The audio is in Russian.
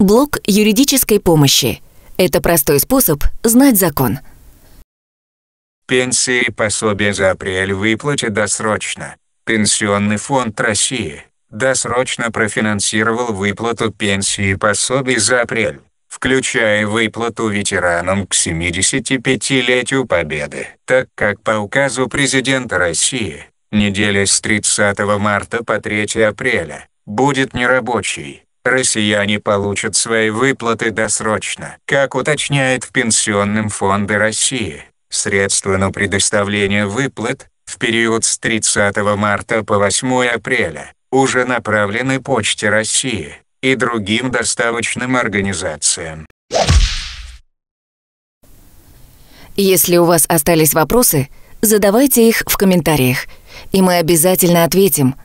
Блок юридической помощи. Это простой способ знать закон. Пенсии и пособия за апрель выплатят досрочно. Пенсионный фонд России досрочно профинансировал выплату пенсии и пособий за апрель, включая выплату ветеранам к 75-летию Победы, так как по указу президента России неделя с 30 марта по 3 апреля будет нерабочей россияне получат свои выплаты досрочно. Как уточняет в Пенсионном фонде России, средства на предоставление выплат в период с 30 марта по 8 апреля уже направлены Почте России и другим доставочным организациям. Если у вас остались вопросы, задавайте их в комментариях, и мы обязательно ответим –